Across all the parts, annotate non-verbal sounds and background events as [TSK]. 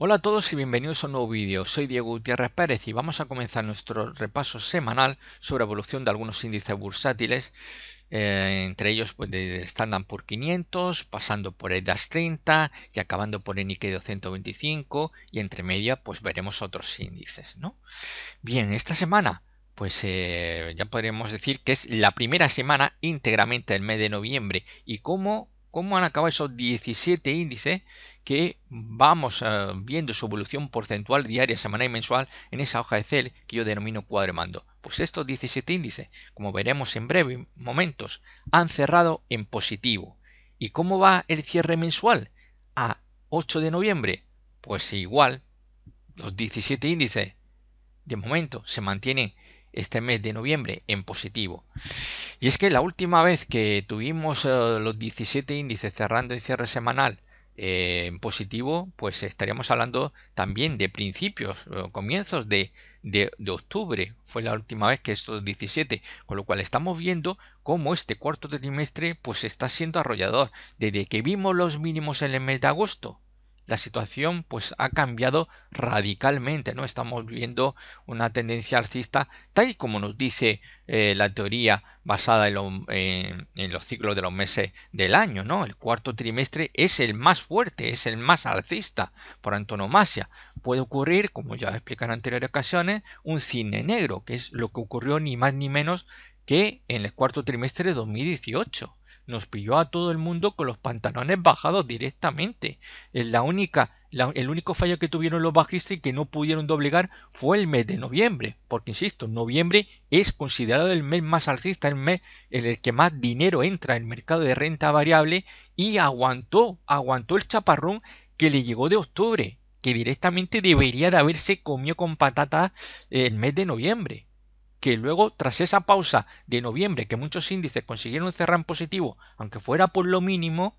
Hola a todos y bienvenidos a un nuevo vídeo. Soy Diego Gutiérrez Pérez y vamos a comenzar nuestro repaso semanal sobre evolución de algunos índices bursátiles, eh, entre ellos pues, de Standard por 500, pasando por el das 30 y acabando por el Nikkei 225 y entre media pues veremos otros índices. ¿no? Bien, esta semana pues eh, ya podríamos decir que es la primera semana íntegramente del mes de noviembre y cómo, cómo han acabado esos 17 índices que vamos eh, viendo su evolución porcentual diaria, semanal y mensual en esa hoja de cel que yo denomino cuadremando. Pues estos 17 índices, como veremos en breve momentos, han cerrado en positivo. ¿Y cómo va el cierre mensual? A 8 de noviembre, pues igual, los 17 índices de momento se mantienen este mes de noviembre en positivo. Y es que la última vez que tuvimos eh, los 17 índices cerrando el cierre semanal eh, en positivo, pues estaríamos hablando también de principios, comienzos de, de, de, octubre, fue la última vez que estos 17, con lo cual estamos viendo cómo este cuarto trimestre pues está siendo arrollador, desde que vimos los mínimos en el mes de agosto la situación pues ha cambiado radicalmente, ¿no? Estamos viendo una tendencia alcista tal y como nos dice eh, la teoría basada en, los ciclos de los meses del año, ¿no? El cuarto trimestre es el más fuerte, es el más alcista por antonomasia. Puede ocurrir, como ya explicado en anteriores ocasiones, un cine negro, que es lo que ocurrió ni más ni menos que en el cuarto trimestre de 2018 nos pilló a todo el mundo con los pantalones bajados directamente. Es la única, el único fallo que tuvieron los bajistas y que no pudieron doblegar fue el mes de noviembre, porque insisto, noviembre es considerado el mes más alcista, el mes en el que más dinero entra en el mercado de renta variable y aguantó, aguantó el chaparrón que le llegó de octubre, que directamente debería de haberse comido con patatas eh, el mes de noviembre que luego tras esa pausa de noviembre que muchos índices consiguieron cerrar en positivo, aunque fuera por lo mínimo,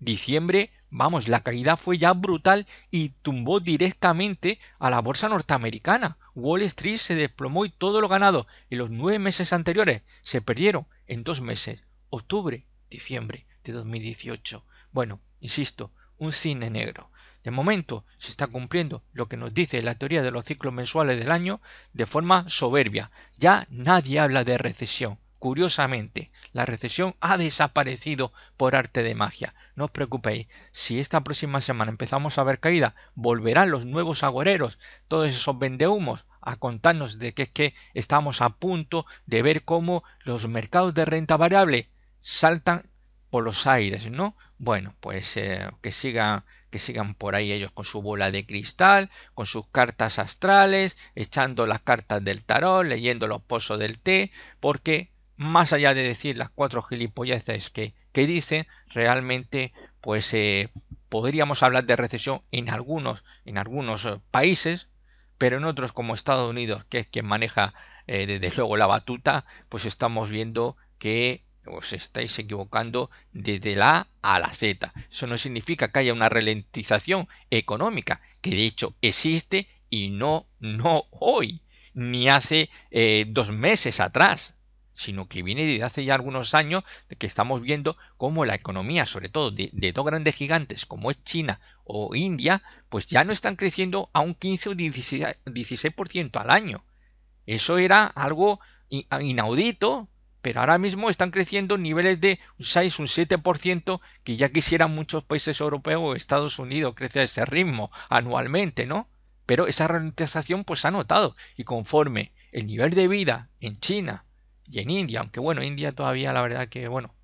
diciembre, vamos, la caída fue ya brutal y tumbó directamente a la bolsa norteamericana. Wall Street se desplomó y todo lo ganado en los nueve meses anteriores se perdieron en dos meses, octubre, diciembre de 2018. Bueno, insisto, un cine negro. De momento se está cumpliendo lo que nos dice la teoría de los ciclos mensuales del año de forma soberbia. Ya nadie habla de recesión. Curiosamente, la recesión ha desaparecido por arte de magia. No os preocupéis, si esta próxima semana empezamos a ver caída, volverán los nuevos agoreros, todos esos vendehumos, a contarnos de que que estamos a punto de ver cómo los mercados de renta variable saltan por los aires, ¿no? Bueno, pues eh, que siga que sigan por ahí ellos con su bola de cristal, con sus cartas astrales, echando las cartas del tarot, leyendo los pozos del té, porque más allá de decir las cuatro gilipolleces que, que dicen, realmente pues eh, podríamos hablar de recesión en algunos, en algunos eh, países, pero en otros como Estados Unidos, que es quien maneja eh, desde luego la batuta, pues estamos viendo que os estáis equivocando desde la A a la Z. Eso no significa que haya una ralentización económica, que de hecho existe y no, no hoy, ni hace eh, dos meses atrás sino que viene desde hace ya algunos años que estamos viendo cómo la economía, sobre todo de, dos grandes gigantes como es China o India, pues ya no están creciendo a un 15 o 16 al año. Eso era algo inaudito pero ahora mismo están creciendo niveles de un 6, un 7% que ya quisieran muchos países europeos o Estados Unidos crecer a ese ritmo anualmente, ¿no? Pero esa ralentización pues se ha notado y conforme el nivel de vida en China y en India, aunque bueno, India todavía la verdad que bueno,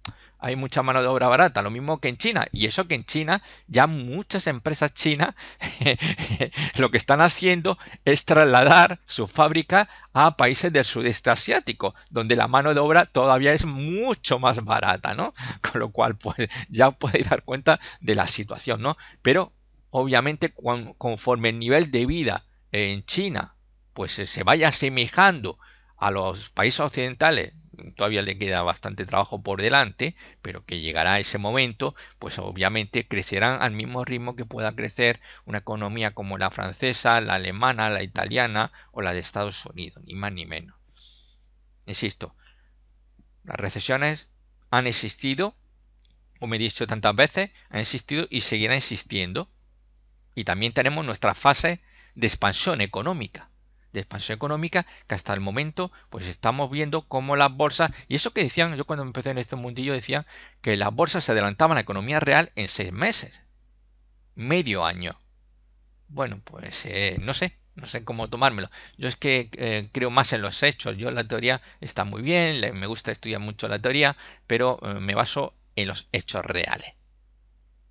hay mucha mano de obra barata, lo mismo que en China. Y eso que en China ya muchas empresas chinas [LAUGHS] lo que están haciendo es trasladar su fábrica a países del sudeste asiático, donde la mano de obra todavía es mucho más barata, ¿no? [LAUGHS] Con lo cual, pues ya podéis dar cuenta de la situación, ¿no? Pero obviamente conforme el nivel de vida en China pues se vaya asemejando a los países occidentales todavía le queda bastante trabajo por delante, pero que llegará ese momento, pues obviamente crecerán al mismo ritmo que pueda crecer una economía como la francesa, la alemana, la italiana o la de Estados Unidos, ni más ni menos. Insisto, las recesiones han existido, como he dicho tantas veces, han existido y seguirán existiendo. Y también tenemos nuestra fase de expansión económica de expansión económica que hasta el momento pues estamos viendo cómo las bolsas y eso que decían yo cuando empecé en este mundillo decía que las bolsas se adelantaban a la economía real en seis meses medio año bueno pues eh, no sé no sé cómo tomármelo. Yo es que eh, creo más en los hechos. Yo la teoría está muy bien, me gusta estudiar mucho la teoría, pero eh, me baso en los hechos reales.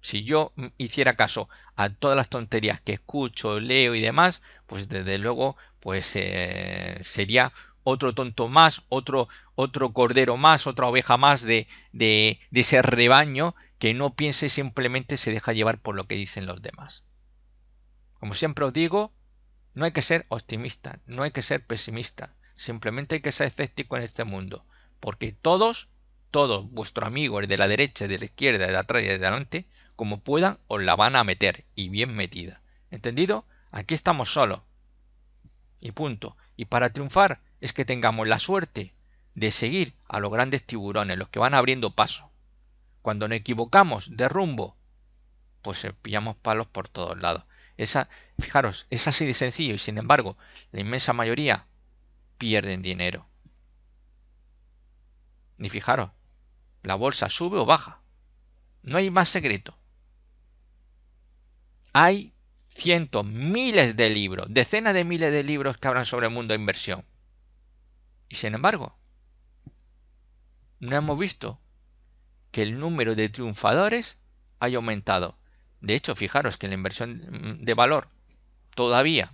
Si yo hiciera caso a todas las tonterías que escucho, leo y demás, pues desde luego pues eh, sería otro tonto más, otro, otro cordero más, otra oveja más de, de, ese rebaño que no piense y simplemente se deja llevar por lo que dicen los demás. Como siempre os digo, no hay que ser optimista, no hay que ser pesimista, simplemente hay que ser escéptico en este mundo, porque todos, todos vuestros amigos de la derecha, de la izquierda, de atrás y de delante, como puedan os la van a meter y bien metida. ¿Entendido? Aquí estamos solos. Y punto. Y para triunfar es que tengamos la suerte de seguir a los grandes tiburones, los que van abriendo paso. Cuando nos equivocamos de rumbo, pues pillamos palos por todos lados. Esa, fijaros, es así de sencillo y sin embargo, la inmensa mayoría pierden dinero. Ni fijaros, la bolsa sube o baja. No hay más secreto. Hay cientos, miles de libros, decenas de miles de libros que hablan sobre el mundo de inversión. Y sin embargo, no hemos visto que el número de triunfadores haya aumentado. De hecho, fijaros que en la inversión de valor todavía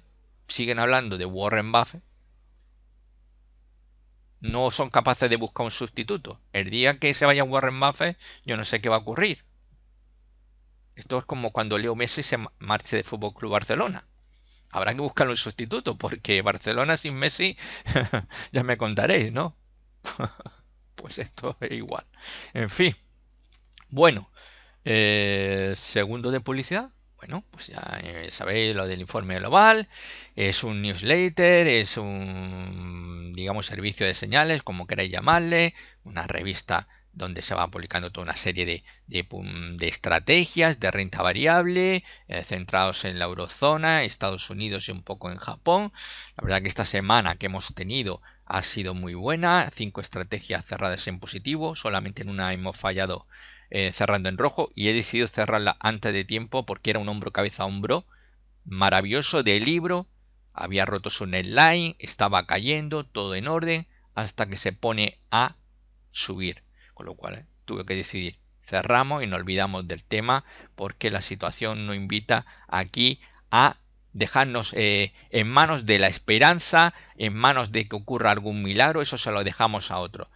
siguen hablando de Warren Buffett. No son capaces de buscar un sustituto. El día que se vaya Warren Buffett, yo no sé qué va a ocurrir. Esto es como cuando Leo Messi se marche del Fútbol Club Barcelona. Habrá que buscar un sustituto, porque Barcelona sin Messi, [LAUGHS] ya me contaréis, ¿no? [LAUGHS] pues esto es igual. En fin. Bueno, eh, segundo de publicidad. Bueno, pues ya eh, sabéis lo del informe global. Es un newsletter, es un, digamos, servicio de señales, como queráis llamarle, una revista donde se va publicando toda una serie de, estrategias de renta variable, eh, centrados en la eurozona, Estados Unidos y un poco en Japón. La verdad que esta semana que hemos tenido ha sido muy buena, cinco estrategias cerradas en positivo, solamente en una hemos fallado eh, cerrando en rojo y he decidido cerrarla antes de tiempo porque era un hombro cabeza hombro maravilloso de libro, había roto su netline, estaba cayendo, todo en orden, hasta que se pone a subir con lo cual eh, tuve que decidir. Cerramos y nos olvidamos del tema porque la situación no invita aquí a dejarnos eh, en manos de la esperanza, en manos de que ocurra algún milagro, eso se lo dejamos a otro.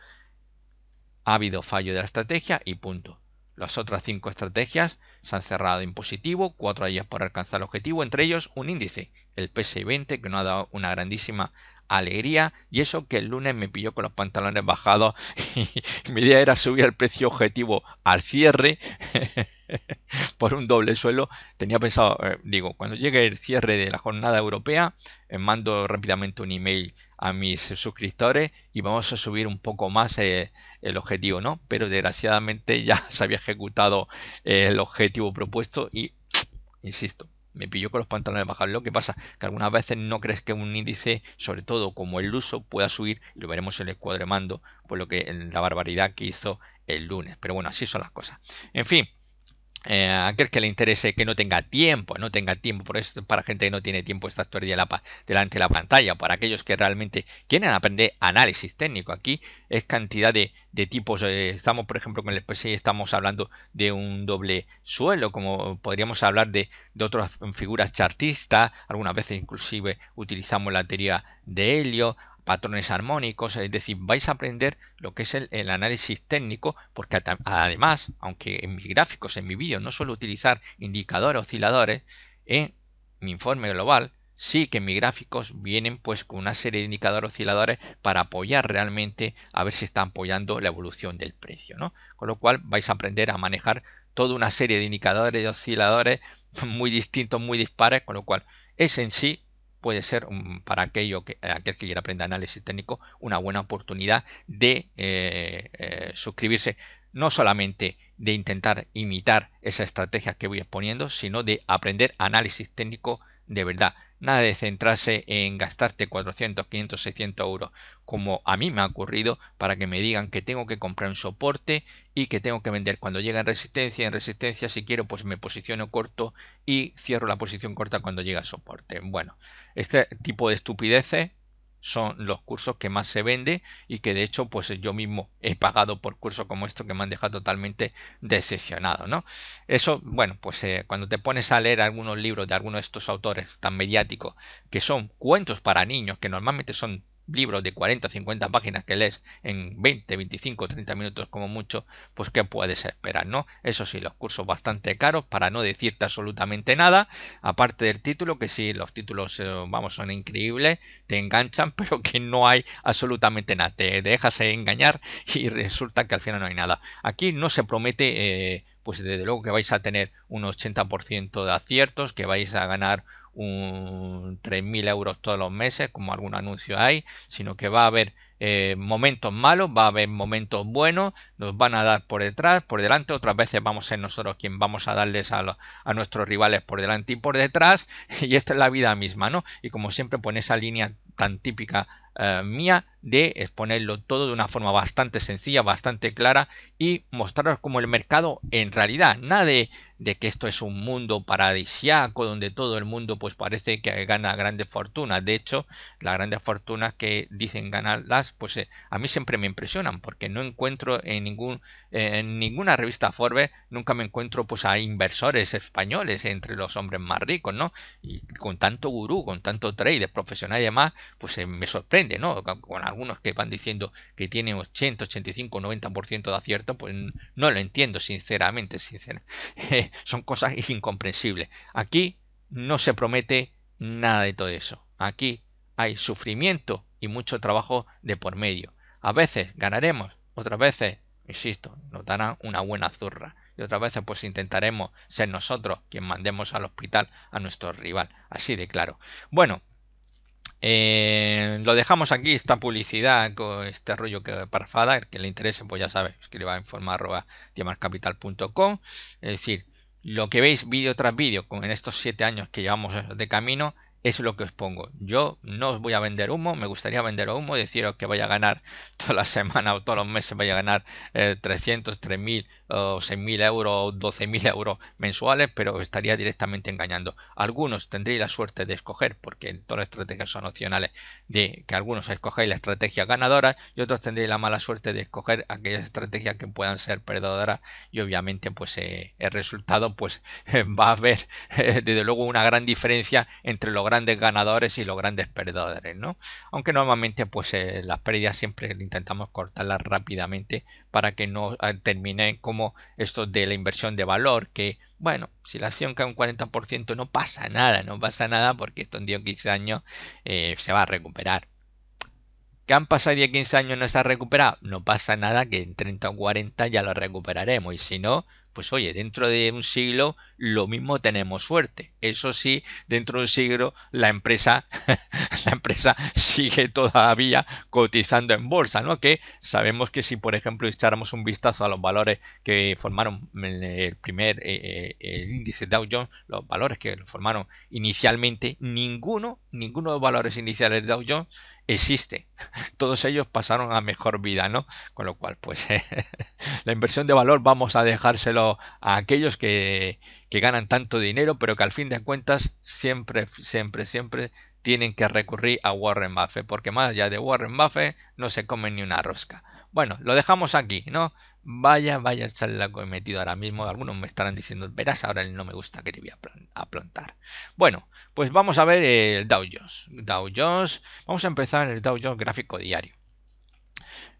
Ha habido fallo de la estrategia y punto. Las otras cinco estrategias se han cerrado en positivo, cuatro de ellas por alcanzar el objetivo, entre ellos un índice, el PSI 20, que no ha dado una grandísima alegría y eso que el lunes me pilló con los pantalones bajados [LAUGHS] y mi idea era subir el precio objetivo al cierre [LAUGHS] por un doble suelo. Tenía pensado, eh, digo, cuando llegue el cierre de la jornada europea, eh, mando rápidamente un email a mis suscriptores y vamos a subir un poco más eh, el objetivo, ¿no? Pero desgraciadamente ya [LAUGHS] se había ejecutado el objetivo propuesto y, [TSK] insisto, me pilló con los pantalones bajados. Lo que pasa que algunas veces no crees que un índice, sobre todo como el uso, pueda subir, lo veremos en el mando, por lo que en la barbaridad que hizo el lunes. Pero bueno, así son las cosas. En fin, eh, a aquel que le interese que no tenga tiempo, no tenga tiempo, por eso para gente que no tiene tiempo esta actuaría la, delante de la pantalla, para aquellos que realmente quieren aprender análisis técnico, aquí es cantidad de, tipos, eh, estamos por ejemplo con el PSI estamos hablando de un doble suelo, como podríamos hablar de, de otras figuras chartistas, algunas veces inclusive utilizamos la teoría de Helio, patrones armónicos, es decir, vais a aprender lo que es el, análisis técnico, porque además, aunque en mis gráficos, en mi vídeo no suelo utilizar indicadores osciladores, en mi informe global sí que mis gráficos vienen pues con una serie de indicadores osciladores para apoyar realmente a ver si está apoyando la evolución del precio, ¿no? Con lo cual vais a aprender a manejar toda una serie de indicadores y osciladores [LAUGHS] muy distintos, muy dispares, con lo cual es en sí puede ser mm, para aquello que, eh, aquel que quiera aprender análisis técnico una buena oportunidad de eh, eh, suscribirse, no solamente de intentar imitar esa estrategia que voy exponiendo, sino de aprender análisis técnico de verdad. Nada de centrarse en gastarte 400, 500, 600 euros, como a mí me ha ocurrido, para que me digan que tengo que comprar un soporte y que tengo que vender cuando llega en resistencia. En resistencia, si quiero, pues me posiciono corto y cierro la posición corta cuando llega a soporte. Bueno, este tipo de estupideces son los cursos que más se vende y que de hecho pues yo mismo he pagado por cursos como estos que me han dejado totalmente decepcionado no eso bueno pues eh, cuando te pones a leer algunos libros de algunos de estos autores tan mediáticos que son cuentos para niños que normalmente son Libro de 40 50 páginas que lees en 20, 25, 30 minutos como mucho, pues qué puedes esperar, ¿no? Eso sí, los cursos bastante caros para no decirte absolutamente nada, aparte del título, que sí, los títulos, eh, vamos, son increíbles, te enganchan, [LAUGHS] pero que no hay absolutamente nada, te dejas engañar y resulta que al final no hay nada. Aquí no se promete... Eh, pues desde luego que vais a tener un 80% de aciertos, que vais a ganar un 3.000 euros todos los meses, como algún anuncio hay, sino que va a haber eh, momentos malos, va a haber momentos buenos, nos van a dar por detrás, por delante, otras veces vamos a ser nosotros quien vamos a darles a, nuestros rivales por delante y por detrás, [LAUGHS] y esta es la vida misma, ¿no? Y como siempre, pone pues esa línea tan típica eh, mía de exponerlo todo de una forma bastante sencilla, bastante clara y mostraros como el mercado en realidad, nada de, de que esto es un mundo paradisiaco donde todo el mundo pues parece que gana grandes fortunas. De hecho, las grandes fortunas que dicen ganarlas, pues eh, a mí siempre me impresionan, porque no encuentro en, ningún, en ninguna revista Forbes, nunca me encuentro pues a inversores españoles entre los hombres más ricos, ¿no? Y con tanto gurú, con tanto trader profesional y demás, pues eh, me sorprende, ¿no? Con algunos que van diciendo que tienen 80, 85, 90% de acierto, pues no lo entiendo, sinceramente, sinceramente. [LAUGHS] son cosas incomprensibles. Aquí no se promete nada de todo eso. Aquí hay sufrimiento y mucho trabajo de por medio. A veces ganaremos, otras veces, insisto, nos darán una buena zurra. Y otras veces pues intentaremos ser nosotros quien mandemos al hospital a nuestro rival. Así de claro. Bueno, eh, lo dejamos aquí, esta publicidad, con este rollo que parfada. que le interese, pues ya sabe, escriba en forma arroba diamarcapital.com Es decir, lo que veis vídeo tras vídeo en estos siete años que llevamos de camino es lo que os pongo. Yo no os voy a vender humo, me gustaría vender humo deciros que vaya a ganar [LAUGHS] toda la semana o todos los meses, vaya a ganar 300, eh, 3.000 o 6.000 euros, 12.000 euros mensuales, pero estaría directamente engañando. Algunos tendréis la suerte de escoger, porque todas las estrategias son opcionales, de que algunos escogáis la estrategia ganadora y otros tendréis la mala suerte de escoger aquellas estrategias que puedan ser perdedoras y obviamente pues eh, el resultado pues [LAUGHS] va a haber [LAUGHS] desde luego una gran diferencia entre lograr grandes ganadores y los grandes perdedores, ¿no? Aunque normalmente pues eh, las pérdidas siempre intentamos cortarlas rápidamente para que no ah, terminen como esto de la inversión de valor, que bueno, si la acción cae un 40% no pasa nada, no pasa nada porque esto en 10 o 15 años eh, se va a recuperar. ¿Que han pasado 10 15 años no se ha recuperado? No pasa nada, que en 30 o 40 ya lo recuperaremos. Y si no, pues oye, dentro de un siglo lo mismo tenemos suerte. Eso sí, dentro de un siglo la empresa, [LAUGHS] la empresa sigue todavía cotizando en bolsa, ¿no? Que sabemos que si, por ejemplo, echáramos un vistazo a los valores que formaron el primer eh, eh, el índice Dow Jones, los valores que formaron inicialmente, ninguno, ninguno de los valores iniciales de Dow Jones existe. [LAUGHS] Todos ellos pasaron a mejor vida, ¿no? Con lo cual, pues [LAUGHS] la inversión de valor vamos a dejárselo a aquellos que, que ganan tanto dinero, pero que al fin de cuentas siempre, siempre, siempre tienen que recurrir a Warren Buffett, porque más allá de Warren Buffett no se come ni una rosca. Bueno, lo dejamos aquí, ¿no? Vaya, vaya charla que he metido ahora mismo. Algunos me estarán diciendo, verás, ahora no me gusta que te voy a, plantar. Bueno, pues vamos a ver el Dow Jones. Dow Jones, vamos a empezar el Dow Jones gráfico diario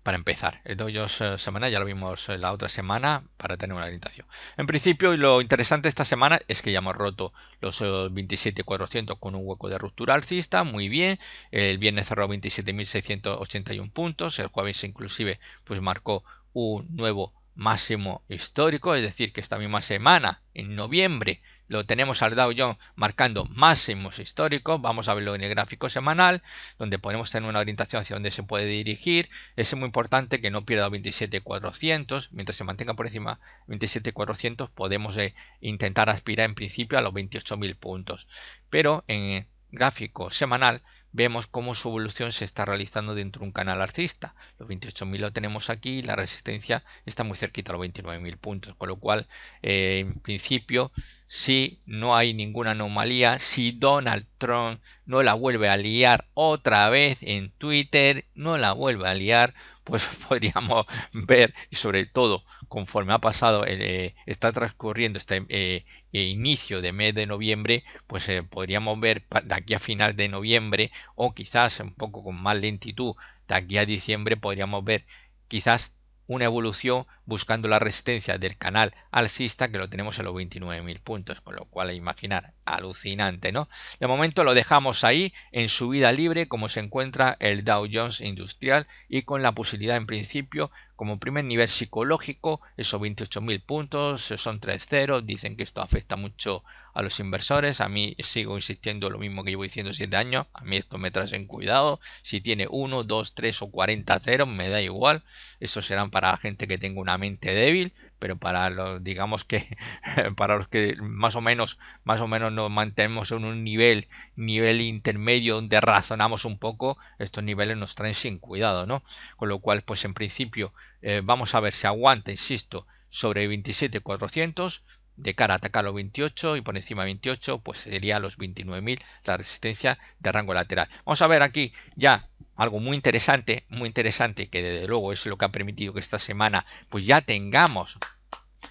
para empezar. El dos semana ya lo vimos eh, la otra semana para tener una orientación. En principio, lo interesante esta semana es que ya hemos roto los 27.400 eh, con un hueco de ruptura alcista, muy bien. El viernes cerró 27.681 puntos, el jueves inclusive pues marcó un nuevo máximo histórico, es decir, que esta misma semana, en noviembre, lo tenemos al Dow Jones marcando máximos históricos, vamos a verlo en el gráfico semanal, donde podemos tener una orientación hacia donde se puede dirigir, es muy importante que no pierda 27.400, mientras se mantenga por encima 27.400 podemos eh, intentar aspirar en principio a los 28.000 puntos, pero en el gráfico semanal vemos cómo su evolución se está realizando dentro de un canal alcista. Los 28.000 lo tenemos aquí y la resistencia está muy cerquita a los 29.000 puntos, con lo cual, eh, en principio, si no hay ninguna anomalía, si Donald Trump no la vuelve a liar otra vez en Twitter, no la vuelve a liar, pues [LAUGHS] podríamos ver, y sobre todo conforme ha pasado, eh, está transcurriendo este eh, e inicio de mes de noviembre, pues eh, podríamos ver de aquí a final de noviembre o quizás un poco con más lentitud, de aquí a diciembre podríamos ver quizás una evolución buscando la resistencia del canal alcista que lo tenemos en los 29.000 puntos, con lo cual imaginar, alucinante, ¿no? De momento lo dejamos ahí en subida libre como se encuentra el Dow Jones Industrial y con la posibilidad en principio como primer nivel psicológico, esos 28.000 puntos, son 3 ceros, dicen que esto afecta mucho a los inversores, a mí sigo insistiendo lo mismo que llevo diciendo 7 años, a mí esto me trae en cuidado, si tiene 1, 2, 3 o 40 ceros me da igual, Eso serán para la gente que tenga una mente débil, pero para los, digamos que, [LAUGHS] para los que más o menos, más o menos nos mantenemos en un nivel, nivel intermedio donde razonamos un poco, estos niveles nos traen sin cuidado, ¿no? Con lo cual, pues en principio, eh, vamos a ver si aguanta, insisto, sobre 27,400 de cara a atacar los 28 y por encima de 28 pues sería los 29.000 la resistencia de rango lateral vamos a ver aquí ya algo muy interesante, muy interesante, que desde luego es lo que ha permitido que esta semana pues ya tengamos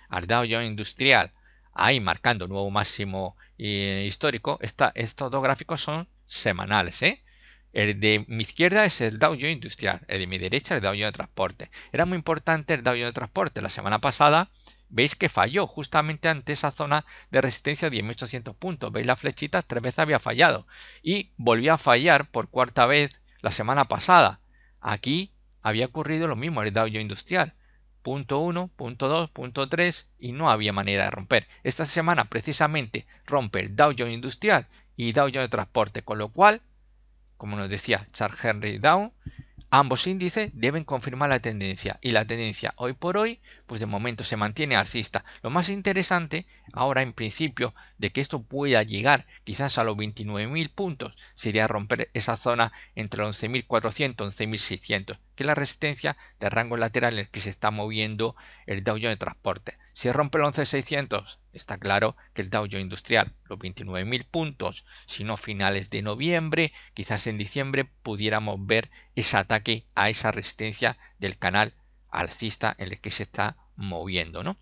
al Dow Jones Industrial ahí marcando nuevo máximo eh, histórico. estos dos gráficos son semanales, ¿eh? El de mi izquierda es el Dow Jones Industrial, el de mi derecha el Dow Jones de Transporte. Era muy importante el Dow Jones de Transporte. La semana pasada veis que falló justamente ante esa zona de resistencia de 10.800 puntos. Veis la flechita, tres veces había fallado y volvió a fallar por cuarta vez la semana pasada. Aquí había ocurrido lo mismo el Dow Jones Industrial. Punto 1, punto punto y no había manera de romper. Esta semana precisamente rompe el Dow Jones Industrial y Dow Jones Transporte, con lo cual, como nos decía Charles Henry Down, Ambos índices deben confirmar la tendencia y la tendencia hoy por hoy, pues de momento se mantiene alcista. Lo más interesante ahora en principio de que esto pueda llegar quizás a los 29.000 puntos sería romper esa zona entre 11.400 y 11.600 que la resistencia de rango lateral en el que se está moviendo el Dow Jones de transporte. Si rompe el 11.600, está claro que el Dow Jones industrial, los 29.000 puntos, si no finales de noviembre, quizás en diciembre pudiéramos ver ese ataque a esa resistencia del canal alcista en el que se está moviendo, ¿no?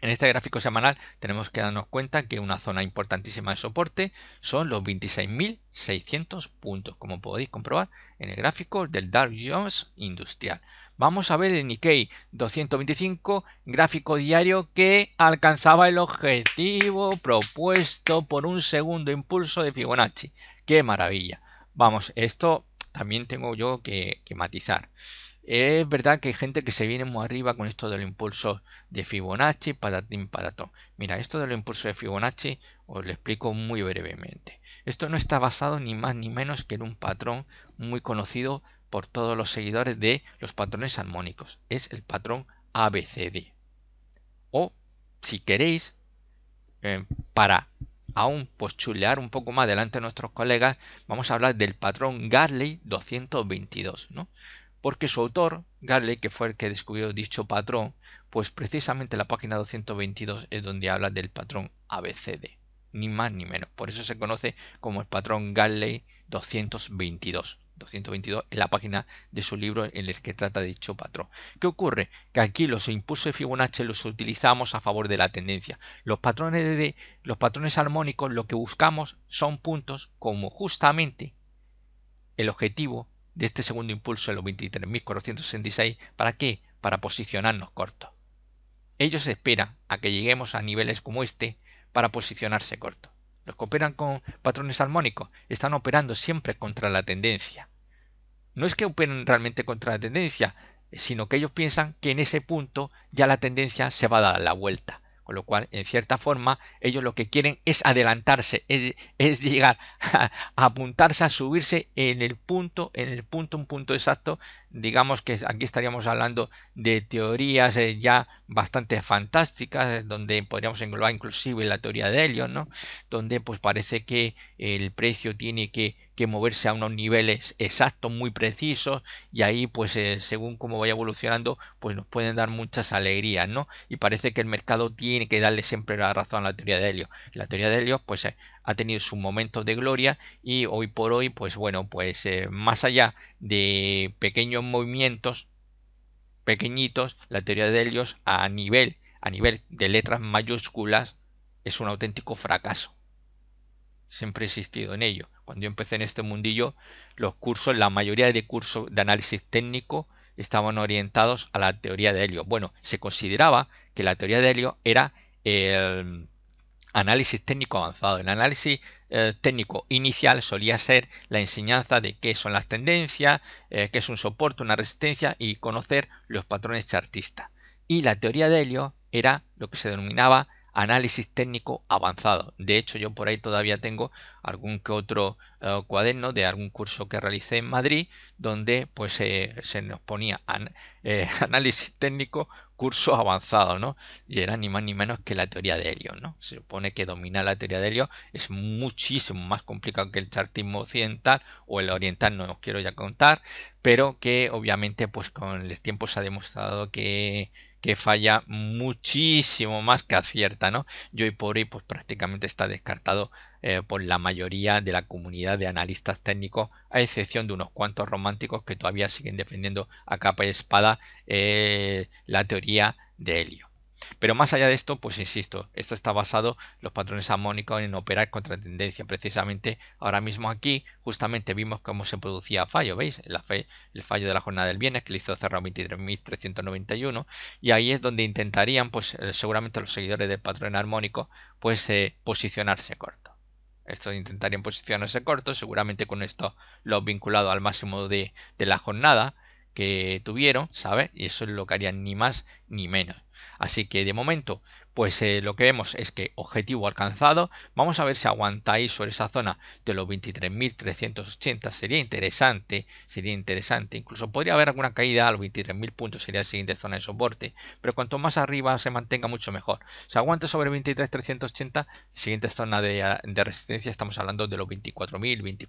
En este gráfico semanal tenemos que darnos cuenta que una zona importantísima de soporte son los 26.600 puntos, como podéis comprobar en el gráfico del Dow Jones Industrial. Vamos a ver el Nikkei 225, gráfico diario que alcanzaba el objetivo propuesto por un segundo impulso de Fibonacci. ¡Qué maravilla! Vamos, esto también tengo yo que, que matizar. Es verdad que hay gente que se viene muy arriba con esto del impulso de Fibonacci, patatín, patatón. Mira, esto del impulso de Fibonacci os lo explico muy brevemente. Esto no está basado ni más ni menos que en un patrón muy conocido por todos los seguidores de los patrones armónicos. Es el patrón ABCD. O, si queréis, eh, para aún chulear un poco más adelante de nuestros colegas, vamos a hablar del patrón Garley 222. ¿no? porque su autor, Galley, que fue el que descubrió dicho patrón, pues precisamente la página 222 es donde habla del patrón ABCD, ni más ni menos. Por eso se conoce como el patrón Galley 222. 222 es la página de su libro en el que trata dicho patrón. ¿Qué ocurre? Que aquí los impulsos de Fibonacci los utilizamos a favor de la tendencia. Los patrones de los patrones armónicos lo que buscamos son puntos como justamente el objetivo de este segundo impulso en los 23.466. ¿Para qué? Para posicionarnos cortos. Ellos esperan a que lleguemos a niveles como este para posicionarse corto. Los que operan con patrones armónicos están operando siempre contra la tendencia. No es que operen realmente contra la tendencia, sino que ellos piensan que en ese punto ya la tendencia se va a dar la vuelta con lo cual, en cierta forma, ellos lo que quieren es adelantarse, es, llegar [LAUGHS] a, apuntarse, a subirse en el punto, en el punto, un punto exacto digamos que aquí estaríamos hablando de teorías eh, ya bastante fantásticas, eh, donde podríamos englobar inclusive la teoría de Helios, ¿no? donde pues parece que el precio tiene que, moverse a unos niveles exactos, muy precisos, y ahí pues eh, según cómo vaya evolucionando, pues nos pueden dar muchas alegrías, ¿no? Y parece que el mercado tiene que darle siempre la razón a la teoría de Helio. La teoría de pues ha tenido su momento de gloria y hoy por hoy, pues bueno, pues eh, más allá de pequeños movimientos pequeñitos, la teoría de Helios a nivel, a nivel de letras mayúsculas es un auténtico fracaso. Siempre he insistido en ello. Cuando yo empecé en este mundillo, los cursos, la mayoría de cursos de análisis técnico estaban orientados a la teoría de Helios. Bueno, se consideraba que la teoría de Helios era el Análisis técnico avanzado. El análisis eh, técnico inicial solía ser la enseñanza de qué son las tendencias, eh, qué es un soporte, una resistencia y conocer los patrones chartistas. Y la teoría de Helio era lo que se denominaba análisis técnico avanzado. De hecho, yo por ahí todavía tengo algún que otro eh, cuaderno de algún curso que realicé en Madrid, donde pues se nos ponía [LAUGHS] análisis técnico curso avanzado, ¿no? Y era ni más ni menos que la teoría de Helio, ¿no? Se supone que domina la teoría de Helio es muchísimo más complicado que el chartismo occidental o el oriental, no os quiero ya contar, pero que obviamente pues con el tiempo se ha demostrado que, que falla muchísimo más que acierta, ¿no? Y hoy por hoy pues prácticamente está descartado eh, por la mayoría de la comunidad de analistas técnicos, a excepción de unos cuantos románticos que todavía siguen defendiendo a capa y espada eh, la teoría de helio. Pero más allá de esto, pues insisto, esto está basado los patrones armónicos en operar contra tendencia. Precisamente ahora mismo aquí, justamente vimos cómo se producía fallo, ¿veis? el fallo de la jornada del viernes que le hizo cerrar 23.391. Y ahí es donde intentarían, pues eh, seguramente los seguidores del patrón armónico, pues posicionarse corto esto intentarían posicionarse corto seguramente con esto los vinculado al máximo de, de la jornada que tuvieron, ¿sabes? Y eso es lo que harían ni más ni menos. Así que de momento pues eh, lo que vemos es que objetivo alcanzado. Vamos a ver si aguantáis sobre esa zona de los 23.380. Sería interesante, sería interesante. Incluso podría haber alguna caída a los 23.000 puntos, sería la siguiente zona de soporte. Pero cuanto más arriba se mantenga, mucho mejor. Se aguanta sobre 23.380, siguiente zona de, resistencia, estamos hablando de los 24.000,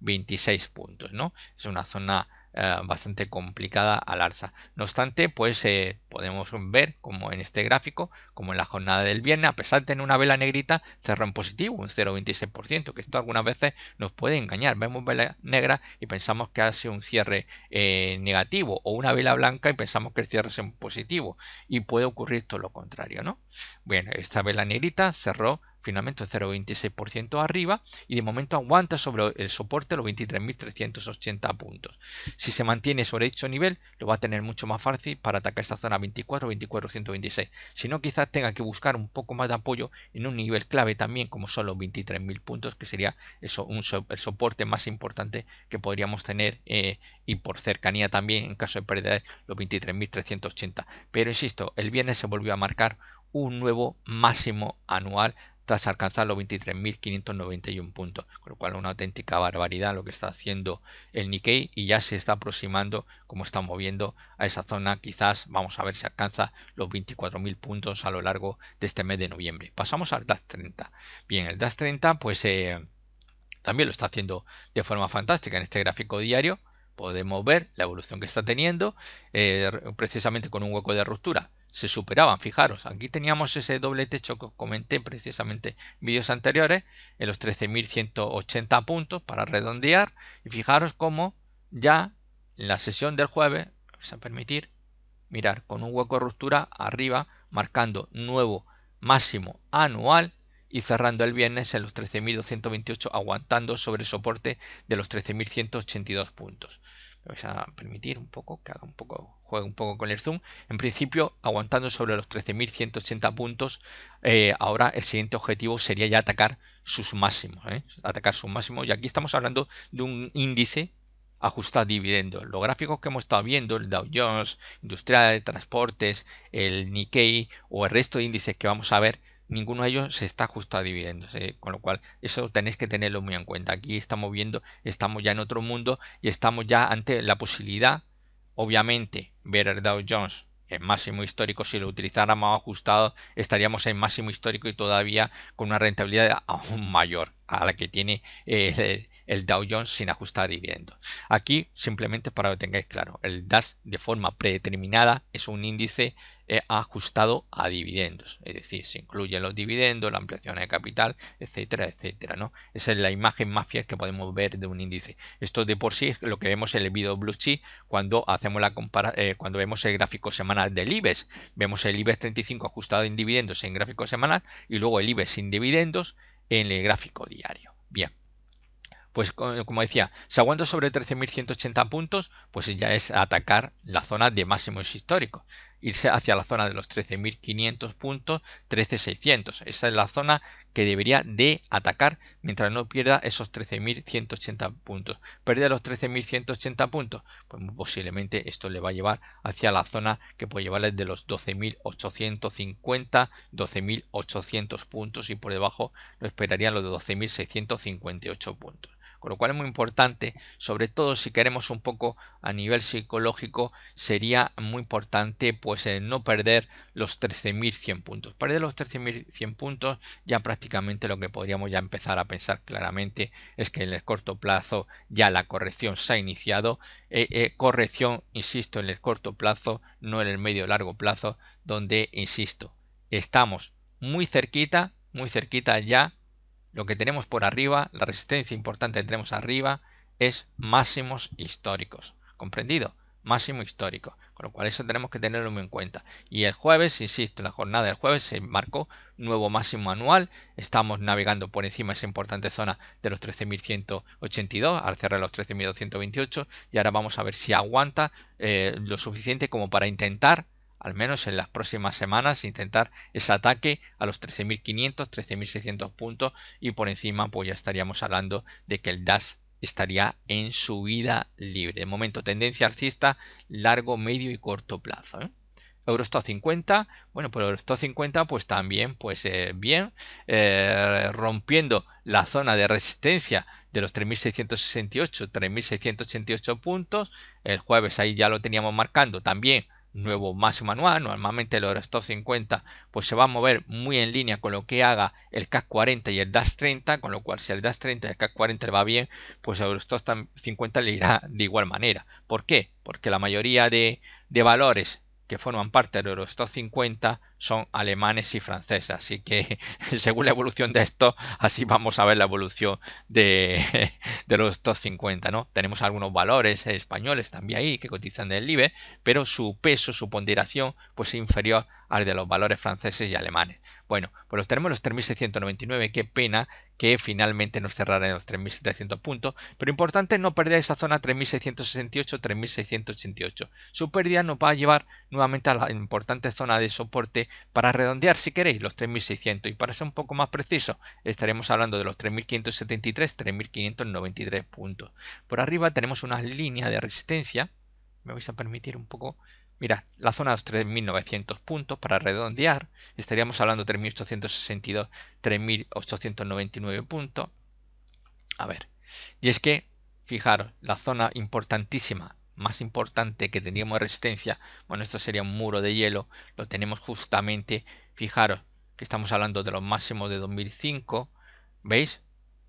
24.126 puntos, ¿no? Es una zona eh, bastante complicada al alza. No obstante, pues eh, podemos ver como en este gráfico, como en la jornada del viernes, a pesar de tener una vela negrita, cerró en positivo, un 0,26%, que esto algunas veces nos puede engañar. Vemos vela negra y pensamos que hace un cierre eh, negativo, o una vela blanca y pensamos que el cierre es en positivo, y puede ocurrir todo lo contrario, ¿no? Bueno, esta vela negrita cerró finalmente 0,26% arriba y de momento aguanta sobre el soporte los 23.380 puntos. Si se mantiene sobre dicho nivel, lo va a tener mucho más fácil para atacar esta zona 24, 24, 126. Si no, quizás tenga que buscar un poco más de apoyo en un nivel clave también, como son los 23.000 puntos, que sería eso, un el soporte más importante que podríamos tener eh, y por cercanía también en caso de perder los 23.380. Pero insisto, el viernes se volvió a marcar un nuevo máximo anual tras alcanzar los 23.591 puntos, con lo cual una auténtica barbaridad lo que está haciendo el Nikkei y ya se está aproximando, como está moviendo a esa zona, quizás vamos a ver si alcanza los 24.000 puntos a lo largo de este mes de noviembre. Pasamos al DAS 30. Bien, el DAS 30 pues eh, también lo está haciendo de forma fantástica en este gráfico diario, podemos ver la evolución que está teniendo, eh, precisamente con un hueco de ruptura se superaban. Fijaros, aquí teníamos ese doble techo que os comenté precisamente en vídeos anteriores, en los 13.180 puntos para redondear. Y fijaros cómo ya en la sesión del jueves, se a permitir, mirar, con un hueco de ruptura arriba, marcando nuevo máximo anual y cerrando el viernes en los 13.228, aguantando sobre soporte de los 13.182 puntos a permitir un poco que haga un poco, juegue un poco con el zoom. En principio, aguantando sobre los 13.180 puntos, eh, ahora el siguiente objetivo sería ya atacar sus máximos, ¿eh? atacar sus máximos. Y aquí estamos hablando de un índice ajustado dividendos. Los gráficos que hemos estado viendo, el Dow Jones, Industrial, Transportes, el Nikkei o el resto de índices que vamos a ver ninguno de ellos se está ajustado a dividendos, con lo cual eso tenéis que tenerlo muy en cuenta. Aquí estamos viendo, estamos ya en otro mundo y estamos ya ante la posibilidad, obviamente, ver el Dow Jones en máximo histórico, si lo utilizáramos ajustado, estaríamos en máximo histórico y todavía con una rentabilidad aún mayor a la que tiene eh, el Dow Jones sin ajustar dividendos. Aquí, simplemente para que tengáis claro, el DAS de forma predeterminada es un índice ajustado a dividendos. Es decir, se incluyen los dividendos, la ampliación de capital, etcétera, etcétera. ¿no? Esa es la imagen mafia que podemos ver de un índice. Esto de por sí es lo que vemos en el video Blue Chip cuando hacemos la compara eh, cuando vemos el gráfico semanal del IBEX. Vemos el IBEX 35 ajustado en dividendos en gráfico semanal y luego el IBEX sin dividendos en el gráfico diario. Bien pues como decía, si aguanta sobre 13.180 puntos, pues ya es atacar la zona de máximos históricos irse hacia la zona de los 13.500 puntos, 13.600. Esa es la zona que debería de atacar mientras no pierda esos 13.180 puntos. Perder los 13.180 puntos, pues posiblemente esto le va a llevar hacia la zona que puede llevarle de los 12.850, 12.800 puntos y por debajo lo esperarían los de 12.658 puntos. Con lo cual es muy importante, sobre todo si queremos un poco a nivel psicológico, sería muy importante pues eh, no perder los 13.100 puntos. Perder los 13.100 puntos ya prácticamente lo que podríamos ya empezar a pensar claramente es que en el corto plazo ya la corrección se ha iniciado. Eh, eh, corrección, insisto, en el corto plazo, no en el medio largo plazo, donde, insisto, estamos muy cerquita, muy cerquita ya lo que tenemos por arriba, la resistencia importante que tenemos arriba, es máximos históricos. ¿Comprendido? Máximo histórico. Con lo cual eso tenemos que tenerlo en cuenta. Y el jueves, insisto, la jornada del jueves se marcó nuevo máximo anual. Estamos navegando por encima de esa importante zona de los 13.182 al cerrar los 13.228. Y ahora vamos a ver si aguanta eh, lo suficiente como para intentar al menos en las próximas semanas, intentar ese ataque a los 13.500, 13.600 puntos y por encima pues ya estaríamos hablando de que el DAS estaría en subida libre. De momento, tendencia alcista largo, medio y corto plazo. ¿eh? 50, bueno, pues Eurostock 50 pues también, pues eh, bien, eh, rompiendo la zona de resistencia de los 3.668, 3.688 puntos, el jueves ahí ya lo teníamos marcando también nuevo máximo manual, normalmente el Eurostop 50 pues se va a mover muy en línea con lo que haga el CAC 40 y el DAS 30, con lo cual si el DAS 30 y el CAC 40 le va bien, pues el Eurostop 50 le irá de igual manera. ¿Por qué? Porque la mayoría de, de valores que forman parte del Eurostop 50 son alemanes y franceses. Así que [LAUGHS] según la evolución de esto, así vamos a ver la evolución de, [LAUGHS] los 250, ¿no? Tenemos algunos valores españoles también ahí que cotizan del IBE, pero su peso, su ponderación, pues es inferior al de los valores franceses y alemanes. Bueno, pues los tenemos los 3.699, qué pena que finalmente nos cerraran los 3.700 puntos, pero importante no perder esa zona 3.668-3.688. Su pérdida nos va a llevar nuevamente a la importante zona de soporte para redondear, si queréis, los 3.600 y para ser un poco más preciso, estaremos hablando de los 3.573, 3.593 puntos. Por arriba tenemos una línea de resistencia, me vais a permitir un poco... Mirad, la zona de los 3.900 puntos para redondear, estaríamos hablando de 3.862, 3.899 puntos. A ver, y es que, fijaros, la zona importantísima más importante que teníamos resistencia, bueno, esto sería un muro de hielo, lo tenemos justamente, fijaros que estamos hablando de los máximos de 2005, ¿veis?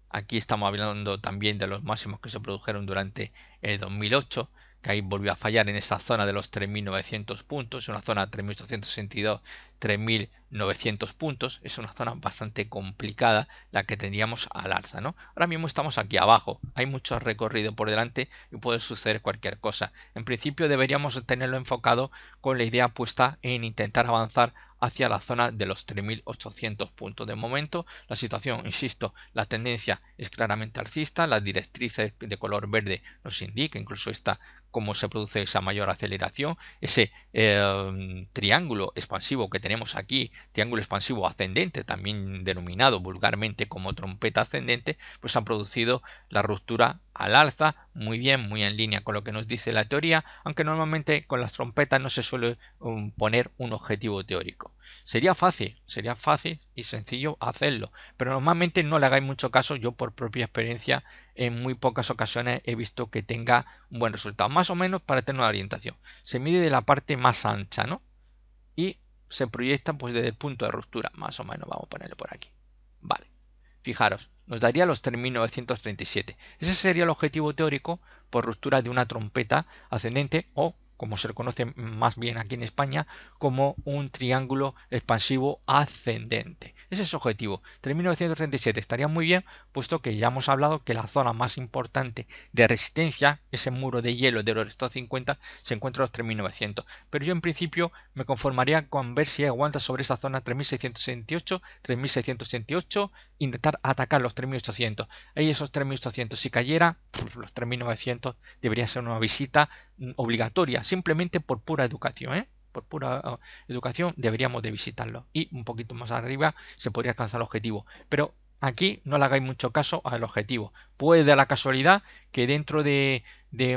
Aquí estamos hablando también de los máximos que se produjeron durante el 2008, que ahí volvió a fallar en esa zona de los 3.900 puntos, una zona 3.862, 3.000 900 puntos. Es una zona bastante complicada la que tendríamos al alza. ¿no? Ahora mismo estamos aquí abajo. Hay mucho recorrido por delante y puede suceder cualquier cosa. En principio deberíamos tenerlo enfocado con la idea puesta en intentar avanzar hacia la zona de los 3.800 puntos. De momento, la situación, insisto, la tendencia es claramente alcista, las directrices de color verde nos indica, incluso esta, cómo se produce esa mayor aceleración, ese eh, triángulo expansivo que tenemos aquí triángulo expansivo ascendente, también denominado vulgarmente como trompeta ascendente, pues ha producido la ruptura al alza, muy bien, muy en línea con lo que nos dice la teoría, aunque normalmente con las trompetas no se suele um, poner un objetivo teórico. Sería fácil, sería fácil y sencillo hacerlo, pero normalmente no le hagáis mucho caso, yo por propia experiencia en muy pocas ocasiones he visto que tenga un buen resultado, más o menos para tener una orientación. Se mide de la parte más ancha, ¿no? Y se proyectan pues desde el punto de ruptura, más o menos, vamos a ponerlo por aquí. Vale, fijaros, nos daría los 3.937. Ese sería el objetivo teórico por ruptura de una trompeta ascendente o como se reconoce más bien aquí en España, como un triángulo expansivo ascendente. Ese es su objetivo. 3.937 estaría muy bien, puesto que ya hemos hablado que la zona más importante de resistencia, ese muro de hielo de los 250, se encuentra en los 3.900. Pero yo en principio me conformaría con ver si aguanta sobre esa zona 3.668, 3.668, intentar atacar los 3.800. Ahí esos 3.800, si cayera, los 3.900 debería ser una visita Mm, obligatoria, simplemente por pura educación, ¿eh? por pura oh, educación deberíamos de visitarlo. Y un poquito más arriba se podría alcanzar el objetivo. Pero aquí no le hagáis mucho caso al objetivo. Puede dar la casualidad que dentro de,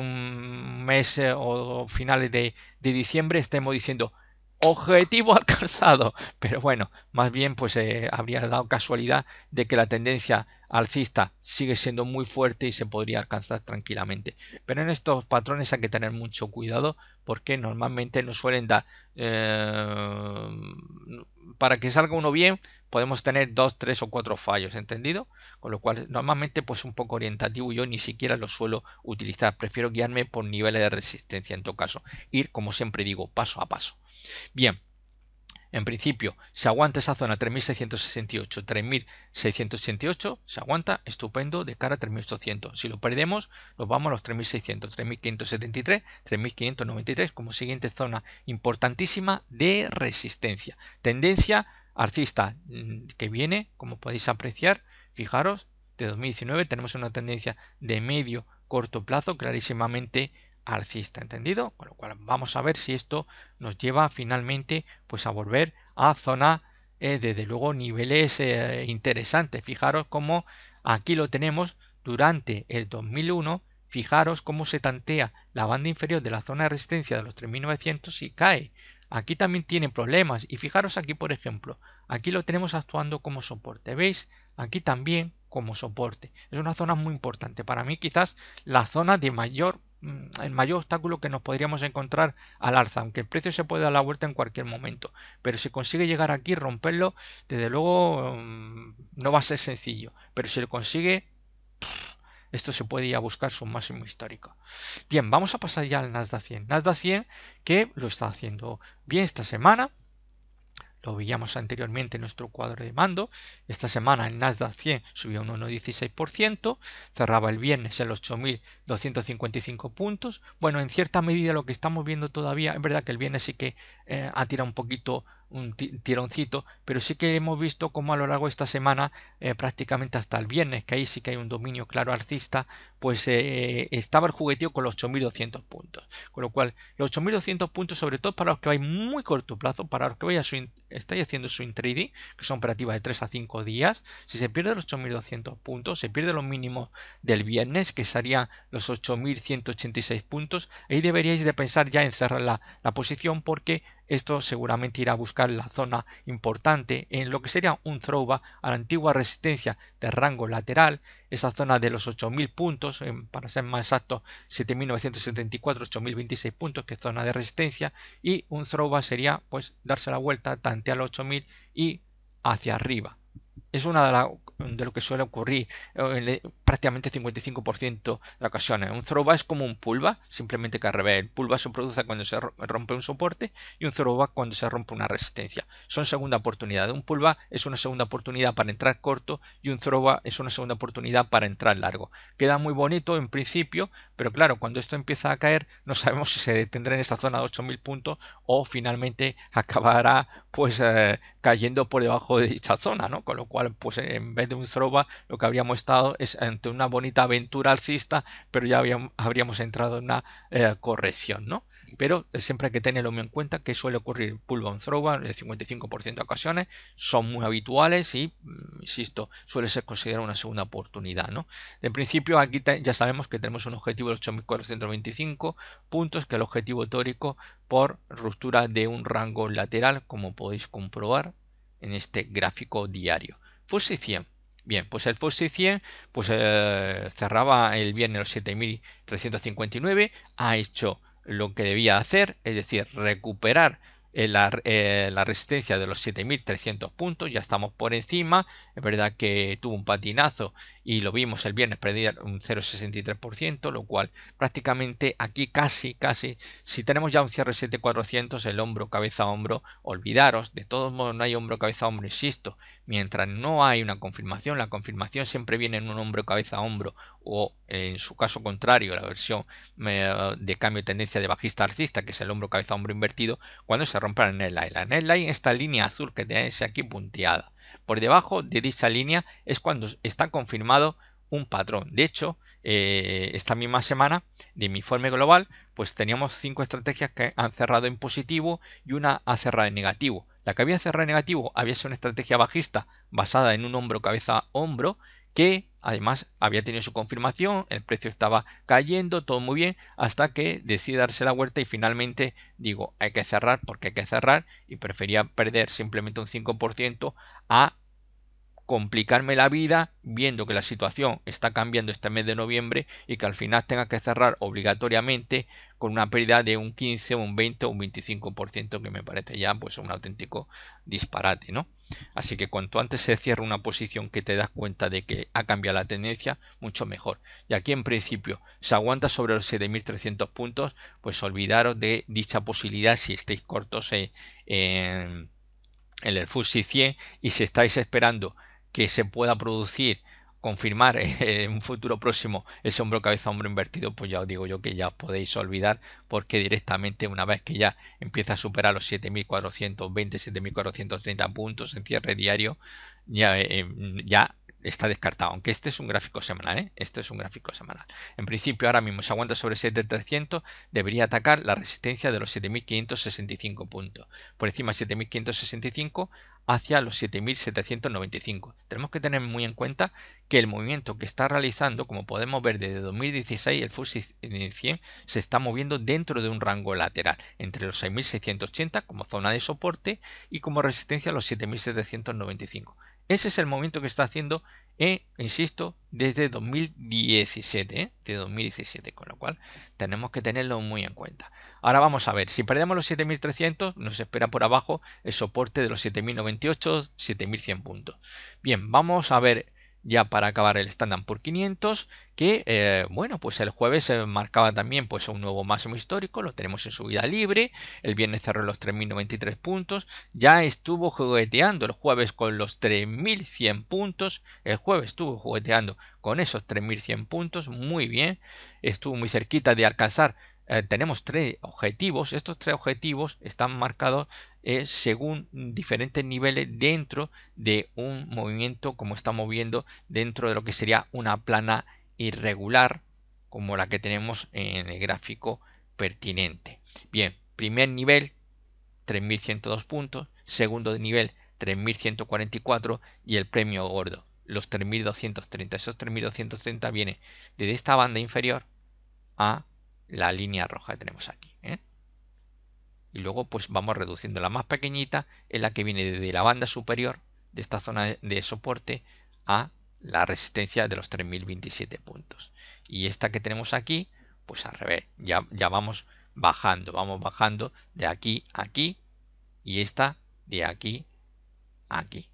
un mes eh, o finales de diciembre estemos diciendo objetivo [LAUGHS] alcanzado. Pero bueno, más bien pues eh, habría dado casualidad de que la tendencia alcista sigue siendo muy fuerte y se podría alcanzar tranquilamente. Pero en estos patrones hay que tener mucho cuidado porque normalmente no suelen dar eh, para que salga uno bien podemos tener dos, tres o cuatro fallos, ¿entendido? Con lo cual, normalmente, pues un poco orientativo yo ni siquiera lo suelo utilizar. Prefiero guiarme por niveles de resistencia en todo caso. Ir, como siempre digo, paso a paso. Bien. En principio, se aguanta esa zona 3668, 3.688 se aguanta, estupendo, de cara a 3800. Si lo perdemos, nos vamos a los 3600, 3573, 3593 como siguiente zona importantísima de resistencia. Tendencia arcista mm, que viene, como podéis apreciar, fijaros, de 2019 tenemos una tendencia de medio corto plazo clarísimamente alcista, ¿entendido? Con lo cual vamos a ver si esto nos lleva finalmente pues a volver a zona, eh, desde luego, niveles eh, interesantes. Fijaros cómo aquí lo tenemos durante el 2001, fijaros cómo se tantea la banda inferior de la zona de resistencia de los 3900 y cae. Aquí también tiene problemas y fijaros aquí por ejemplo, aquí lo tenemos actuando como soporte, ¿veis? Aquí también como soporte. Es una zona muy importante, para mí quizás la zona de mayor mm, el mayor obstáculo que nos podríamos encontrar al alza, aunque el precio se puede dar la vuelta en cualquier momento, pero si consigue llegar aquí, romperlo, desde luego mm, no va a ser sencillo, pero si lo consigue, esto se puede ir buscar su máximo histórico. Bien, vamos a pasar ya al Nasdaq 100. Nasdaq 100 que lo está haciendo bien esta semana. Lo veíamos anteriormente en nuestro cuadro de mando. Esta semana el Nasdaq 100 subió un 1,16%, cerraba el viernes en los 8.255 puntos. Bueno, en cierta medida lo que estamos viendo todavía, es verdad que el viernes sí que eh, ha tirado un poquito un tironcito, pero sí que hemos visto cómo a lo largo de esta semana, eh, prácticamente hasta el viernes, que ahí sí que hay un dominio claro alcista, pues eh, eh, estaba el jugueteo con los 8.200 puntos. Con lo cual, los 8.200 puntos, sobre todo para los que vais muy corto plazo, para los que vais su estáis haciendo swing trading, que son operativas de 3 a 5 días, si se pierde los 8.200 puntos, se pierde lo mínimo del viernes, que serían los 8.186 puntos, ahí deberíais de pensar ya en cerrar la posición porque esto seguramente irá a buscar la zona importante en lo que sería un throwback a la antigua resistencia de rango lateral, esa zona de los 8000 puntos, para ser más exacto, 7974-8026 puntos, que es zona de resistencia, y un throwback sería pues darse la vuelta, tantear los 8000 y hacia arriba. Es una de, de lo que suele ocurrir. Eh, prácticamente 55% de ocasiones. Un throwback es como un pulva simplemente que al revés. El pullback se produce cuando se rompe un soporte y un throwback cuando se rompe una resistencia. Son segunda oportunidad. Un pulva es una segunda oportunidad para entrar corto y un throwback es una segunda oportunidad para entrar largo. Queda muy bonito en principio, pero claro, cuando esto empieza a caer no sabemos si se detendrá en esa zona de 8000 puntos o finalmente acabará pues eh, cayendo por debajo de dicha zona, ¿no? Con lo cual pues en vez de un throwback lo que habríamos estado es en una bonita aventura alcista, pero ya habríamos entrado en una eh, corrección, ¿no? Pero eh, siempre hay que tenerlo en cuenta que suele ocurrir pull on en el 55% de ocasiones, son muy habituales y, mm, insisto, suele ser considerada una segunda oportunidad, ¿no? En principio aquí ya sabemos que tenemos un objetivo de 8.425 puntos, que el objetivo teórico por ruptura de un rango lateral, como podéis comprobar en este gráfico diario. Posición. Bien, pues el FTSE 100 pues, eh, cerraba el viernes los 7.359, ha hecho lo que debía hacer, es decir, recuperar eh, la, resistencia de los 7.300 puntos, ya estamos por encima, es verdad que tuvo un patinazo y lo vimos el viernes perdía un 0,63%, lo cual prácticamente aquí casi, casi, si tenemos ya un cierre 7400, el hombro, cabeza, hombro, olvidaros, de todos modos no hay hombro, cabeza, hombro, insisto, mientras no hay una confirmación, la confirmación siempre viene en un hombro, cabeza, hombro, o eh, en su caso contrario, la versión eh, de cambio de tendencia de bajista alcista, que es el hombro, cabeza, hombro invertido, cuando se rompa la netline. La es esta línea azul que tenéis aquí punteada, por debajo de dicha línea es cuando está confirmado un patrón. De hecho, eh, esta misma semana de mi informe global, pues teníamos cinco estrategias que han cerrado en positivo y una ha cerrado en negativo. La que había cerrado en negativo había sido una estrategia bajista basada en un hombro-cabeza-hombro, hombro cabeza hombro que además había tenido su confirmación, el precio estaba cayendo, todo muy bien, hasta que decide darse la vuelta y finalmente digo, hay que cerrar porque hay que cerrar y prefería perder simplemente un 5% a complicarme la vida viendo que la situación está cambiando este mes de noviembre y que al final tenga que cerrar obligatoriamente con una pérdida de un 15, un 20 o un 25% que me parece ya pues un auténtico disparate, ¿no? Así que cuanto antes se cierra una posición que te das cuenta de que ha cambiado la tendencia, mucho mejor. Y aquí en principio se aguanta sobre los 7300 puntos, pues olvidaros de dicha posibilidad si estáis cortos en, en el FUSI 100 y si estáis esperando que se pueda producir, confirmar eh, eh, en un futuro próximo ese hombro cabeza hombro invertido, pues ya os digo yo que ya podéis olvidar porque directamente una vez que ya empieza a superar los 7420, 7430 puntos en cierre diario, ya, eh, em, ya está descartado, aunque este es un gráfico semanal, ¿eh? este es un gráfico semanal. En principio ahora mismo se aguanta sobre 7300, debería atacar la resistencia de los 7565 puntos, por encima 7565 hacia los 7795. Tenemos que tener muy en cuenta que el movimiento que está realizando, como podemos ver desde 2016, el FUSI 100 se está moviendo dentro de un rango lateral, entre los 6680 como zona de soporte y como resistencia a los 7795. Ese es el momento que está haciendo, e insisto, desde 2017, eh, de 2017, con lo cual tenemos que tenerlo muy en cuenta. Ahora vamos a ver, si perdemos los 7300, nos espera por abajo el soporte de los 7098, 7100 puntos. Bien, vamos a ver ya para acabar el estándar por 500 que eh, bueno pues el jueves se eh, marcaba también pues un nuevo máximo histórico lo tenemos en subida libre el viernes cerró los 3.093 puntos ya estuvo jugueteando el jueves con los 3.100 puntos el jueves estuvo jugueteando con esos 3.100 puntos muy bien estuvo muy cerquita de alcanzar eh, tenemos tres objetivos. Estos tres objetivos están marcados eh, según diferentes niveles dentro de un movimiento como estamos viendo dentro de lo que sería una plana irregular como la que tenemos en el gráfico pertinente. Bien, primer nivel 3.102 puntos, segundo nivel 3.144 y el premio gordo, los 3.230. Esos 3.230 vienen desde esta banda inferior a la línea roja que tenemos aquí. ¿eh? Y luego pues vamos reduciendo. La más pequeñita es la que viene desde la banda superior de esta zona de soporte a la resistencia de los 3027 puntos. Y esta que tenemos aquí, pues al revés, ya, ya vamos bajando, vamos bajando de aquí a aquí y esta de aquí a aquí.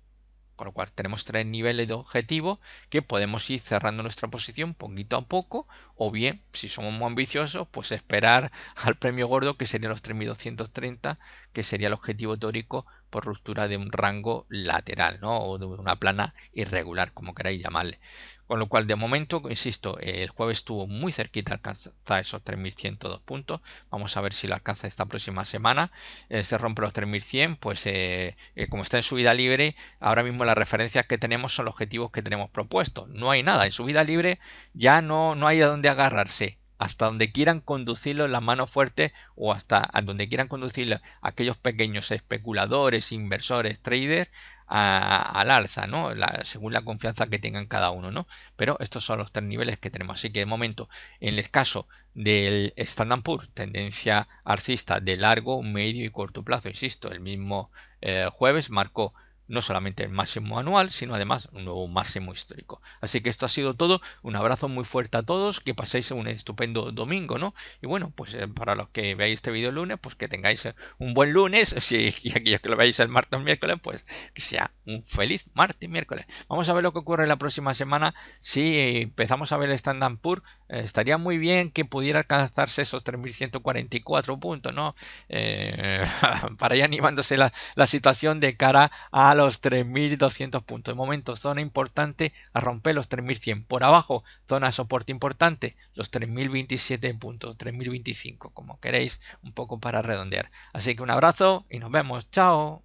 Con lo cual tenemos tres niveles de objetivo que podemos ir cerrando nuestra posición poquito a poco o bien, si somos muy ambiciosos, pues esperar [LAUGHS] al premio gordo que serían los 3.230, que sería el objetivo teórico por ruptura de un rango lateral, ¿no? O de una plana irregular, como queráis llamarle. Con lo cual, de momento, insisto, el jueves estuvo muy cerquita alcanzar esos 3.102 puntos. Vamos a ver si lo alcanza esta próxima semana. Eh, se rompe los 3.100, pues eh, eh, como está en subida libre, ahora mismo las referencias que tenemos son los objetivos que tenemos propuestos. No hay nada, en subida libre ya no, no hay a dónde agarrarse hasta donde quieran conducirlo la mano fuerte o hasta donde quieran conducirlo aquellos pequeños especuladores, inversores, traders al alza, ¿no? La, según la confianza que tengan cada uno, ¿no? Pero estos son los tres niveles que tenemos. Así que de momento, en el caso del Standard Poor's, tendencia alcista de largo, medio y corto plazo, insisto, el mismo eh, jueves marcó no solamente el máximo anual, sino además un nuevo máximo histórico. Así que esto ha sido todo. Un abrazo muy fuerte a todos, que paséis un estupendo domingo, ¿no? Y bueno, pues eh, para los que veáis este vídeo el lunes, pues que tengáis eh, un buen lunes. Si [LAUGHS] y aquellos que lo veáis el martes o miércoles, pues que sea un feliz martes y miércoles. Vamos a ver lo que ocurre la próxima semana. Si empezamos a ver el stand eh, estaría muy bien que pudiera alcanzarse esos 3.144 puntos, ¿no? [LAUGHS] para ir animándose la situación de cara a los 3200 puntos. De momento, zona importante a romper los 3100. Por abajo, zona de soporte importante, los 3027 puntos, 3025, como queréis, un poco para redondear. Así que un abrazo y nos vemos. Chao.